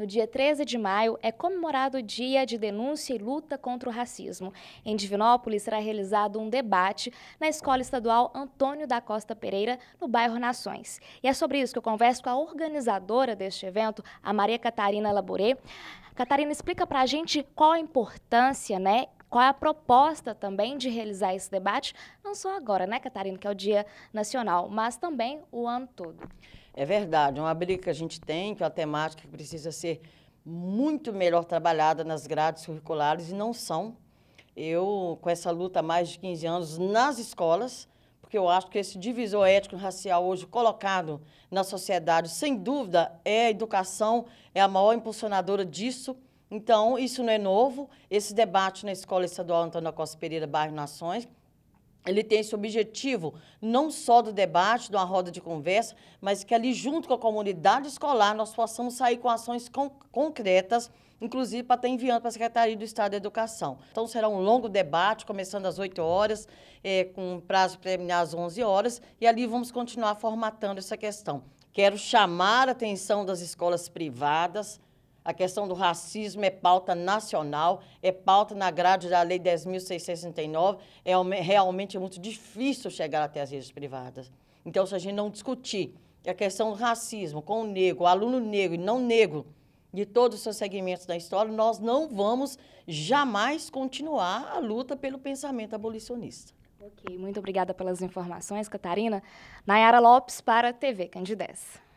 No dia 13 de maio é comemorado o Dia de Denúncia e Luta contra o Racismo. Em Divinópolis será realizado um debate na Escola Estadual Antônio da Costa Pereira, no bairro Nações. E é sobre isso que eu converso com a organizadora deste evento, a Maria Catarina Laboré. Catarina, explica para a gente qual a importância né, qual é a proposta também de realizar esse debate, não só agora, né, Catarina, que é o Dia Nacional, mas também o ano todo. É verdade, é uma briga que a gente tem, que é uma temática que precisa ser muito melhor trabalhada nas grades curriculares e não são. Eu, com essa luta há mais de 15 anos nas escolas, porque eu acho que esse divisor ético-racial hoje colocado na sociedade, sem dúvida, é a educação, é a maior impulsionadora disso. Então, isso não é novo. Esse debate na Escola Estadual Antônio da Costa Pereira, bairro Nações, ele tem esse objetivo, não só do debate, de uma roda de conversa, mas que ali junto com a comunidade escolar nós possamos sair com ações concretas, inclusive para estar enviando para a Secretaria do Estado da Educação. Então será um longo debate, começando às 8 horas, é, com prazo preliminar às 11 horas, e ali vamos continuar formatando essa questão. Quero chamar a atenção das escolas privadas, a questão do racismo é pauta nacional, é pauta na grade da Lei 10.669. É realmente é muito difícil chegar até as redes privadas. Então, se a gente não discutir a questão do racismo com o negro, o aluno negro e não negro, de todos os seus segmentos da história, nós não vamos jamais continuar a luta pelo pensamento abolicionista. Ok, muito obrigada pelas informações, Catarina. Nayara Lopes para a TV Candidez.